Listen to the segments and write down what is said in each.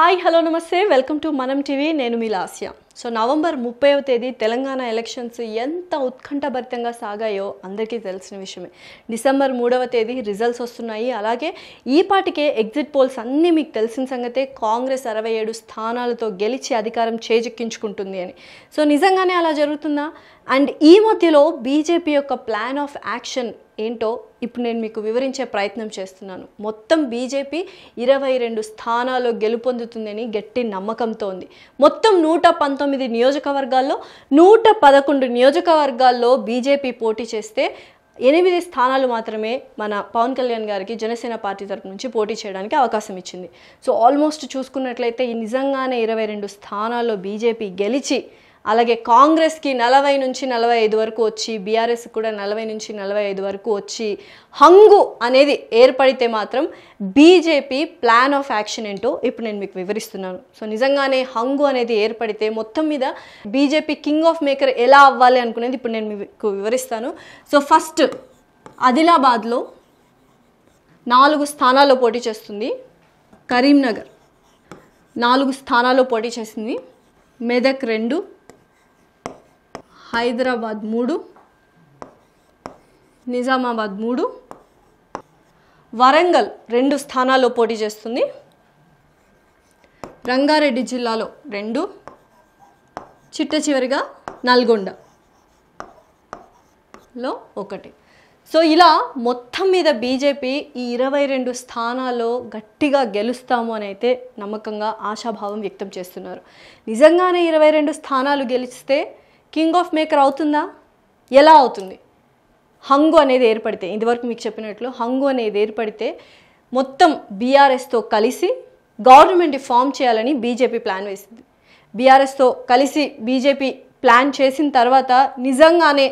hi hello నమస్తే welcome to Manam TV నేను మీ లాస్య సో నవంబర్ ముప్పైవ తేదీ తెలంగాణ ఎలక్షన్స్ ఎంత ఉత్కంఠభరితంగా సాగాయో అందరికీ తెలిసిన విషయమే డిసెంబర్ మూడవ తేదీ రిజల్ట్స్ వస్తున్నాయి అలాగే ఈ పాటికే ఎగ్జిట్ పోల్స్ అన్నీ మీకు తెలిసిన సంగతే కాంగ్రెస్ అరవై ఏడు స్థానాలతో గెలిచి అధికారం చేజెక్కించుకుంటుంది అని సో నిజంగానే అలా జరుగుతుందా అండ్ ఈ మధ్యలో బీజేపీ యొక్క ప్లాన్ ఆఫ్ యాక్షన్ ఏంటో ఇప్పుడు నేను మీకు వివరించే ప్రయత్నం చేస్తున్నాను మొత్తం బీజేపీ ఇరవై రెండు స్థానాల్లో గెలుపొందుతుందని గట్టి నమ్మకంతో ఉంది మొత్తం నూట పంతొమ్మిది నియోజకవర్గాల్లో నూట పదకొండు నియోజకవర్గాల్లో బీజేపీ పోటీ చేస్తే ఎనిమిది స్థానాలు మాత్రమే మన పవన్ కళ్యాణ్ గారికి జనసేన పార్టీ తరపు నుంచి పోటీ చేయడానికి అవకాశం ఇచ్చింది సో ఆల్మోస్ట్ చూసుకున్నట్లయితే ఈ నిజంగానే ఇరవై రెండు స్థానాల్లో బీజేపీ గెలిచి అలాగే కాంగ్రెస్కి నలభై నుంచి నలభై ఐదు వరకు వచ్చి బీఆర్ఎస్ కూడా నలభై నుంచి నలభై ఐదు వరకు వచ్చి హంగు అనేది ఏర్పడితే మాత్రం బీజేపీ ప్లాన్ ఆఫ్ యాక్షన్ ఏంటో ఇప్పుడు నేను మీకు వివరిస్తున్నాను సో నిజంగానే హంగు అనేది ఏర్పడితే మొత్తం మీద బీజేపీ కింగ్ ఆఫ్ మేకర్ ఎలా అవ్వాలి అనుకునేది ఇప్పుడు నేను మీకు వివరిస్తాను సో ఫస్ట్ ఆదిలాబాద్లో నాలుగు స్థానాల్లో పోటీ చేస్తుంది కరీంనగర్ నాలుగు స్థానాల్లో పోటీ చేసింది మెదక్ రెండు హైదరాబాద్ మూడు నిజామాబాద్ మూడు వరంగల్ రెండు స్థానాల్లో పోటీ చేస్తుంది రంగారెడ్డి జిల్లాలో రెండు చిట్ట చివరిగా నల్గొండలో ఒకటి సో ఇలా మొత్తం మీద బీజేపీ ఈ ఇరవై రెండు స్థానాల్లో గట్టిగా గెలుస్తాము అని అయితే నమ్మకంగా ఆశాభావం వ్యక్తం చేస్తున్నారు నిజంగానే ఇరవై రెండు స్థానాలు గెలిస్తే కింగ్ ఆఫ్ మేకర్ అవుతుందా ఎలా అవుతుంది హంగు అనేది ఏర్పడితే ఇదివరకు మీకు చెప్పినట్లు హంగు అనేది ఏర్పడితే మొత్తం బీఆర్ఎస్తో కలిసి గవర్నమెంట్ ఫామ్ చేయాలని బీజేపీ ప్లాన్ వేసింది బీఆర్ఎస్తో కలిసి బీజేపీ ప్లాన్ చేసిన తర్వాత నిజంగానే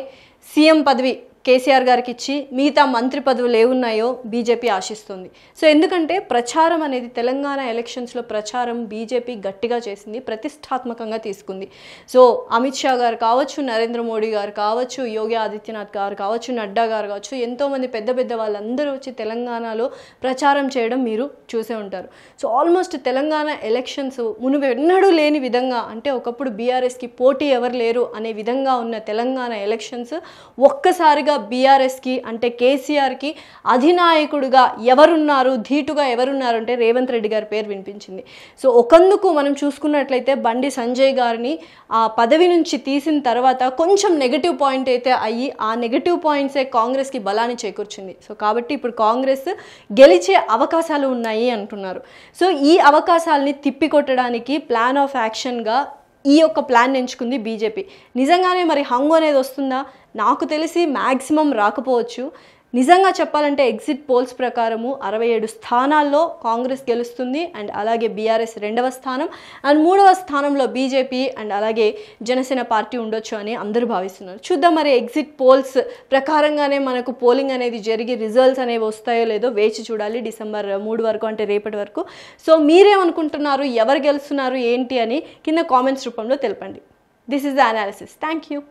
సీఎం పదవి కేసీఆర్ గారికి ఇచ్చి మిగతా మంత్రి పదవులు ఉన్నాయో బీజేపీ ఆశిస్తుంది సో ఎందుకంటే ప్రచారం అనేది తెలంగాణ ఎలక్షన్స్లో ప్రచారం బీజేపీ గట్టిగా చేసింది ప్రతిష్టాత్మకంగా తీసుకుంది సో అమిత్ షా గారు కావచ్చు నరేంద్ర మోడీ గారు కావచ్చు యోగి ఆదిత్యనాథ్ గారు కావచ్చు నడ్డా గారు కావచ్చు ఎంతోమంది పెద్ద పెద్ద వాళ్ళందరూ వచ్చి తెలంగాణలో ప్రచారం చేయడం మీరు చూసే ఉంటారు సో ఆల్మోస్ట్ తెలంగాణ ఎలక్షన్స్ మునుపు ఎన్నడూ లేని విధంగా అంటే ఒకప్పుడు బీఆర్ఎస్కి పోటీ ఎవరు లేరు అనే విధంగా ఉన్న తెలంగాణ ఎలక్షన్స్ ఒక్కసారిగా ఓవరాల్గా బీఆర్ఎస్కి అంటే కేసీఆర్కి అధినాయకుడుగా ఎవరున్నారు ధీటుగా ఎవరున్నారు అంటే రేవంత్ రెడ్డి గారి పేరు వినిపించింది సో ఒకందుకు మనం చూసుకున్నట్లయితే బండి సంజయ్ గారిని ఆ పదవి నుంచి తీసిన తర్వాత కొంచెం నెగిటివ్ పాయింట్ అయితే అయ్యి ఆ నెగిటివ్ పాయింట్సే కాంగ్రెస్కి బలాన్ని చేకూర్చింది సో కాబట్టి ఇప్పుడు కాంగ్రెస్ గెలిచే అవకాశాలు ఉన్నాయి అంటున్నారు సో ఈ అవకాశాలని తిప్పికొట్టడానికి ప్లాన్ ఆఫ్ యాక్షన్గా ఈ యొక్క ప్లాన్ ఎంచుకుంది బీజేపీ నిజంగానే మరి హంగు అనేది వస్తుందా నాకు తెలిసి మ్యాక్సిమం రాకపోవచ్చు నిజంగా చెప్పాలంటే ఎగ్జిట్ పోల్స్ ప్రకారము అరవై ఏడు స్థానాల్లో కాంగ్రెస్ గెలుస్తుంది అండ్ అలాగే బీఆర్ఎస్ రెండవ స్థానం అండ్ మూడవ స్థానంలో బీజేపీ అండ్ అలాగే జనసేన పార్టీ ఉండొచ్చు అని అందరూ భావిస్తున్నారు చూద్దాం మరి ఎగ్జిట్ పోల్స్ ప్రకారంగానే మనకు పోలింగ్ అనేది జరిగి రిజల్ట్స్ అనేవి వస్తాయో లేదో వేచి చూడాలి డిసెంబర్ మూడు వరకు అంటే రేపటి వరకు సో మీరేమనుకుంటున్నారు ఎవరు గెలుస్తున్నారు ఏంటి అని కింద కామెంట్స్ రూపంలో తెలపండి this is the analysis thank you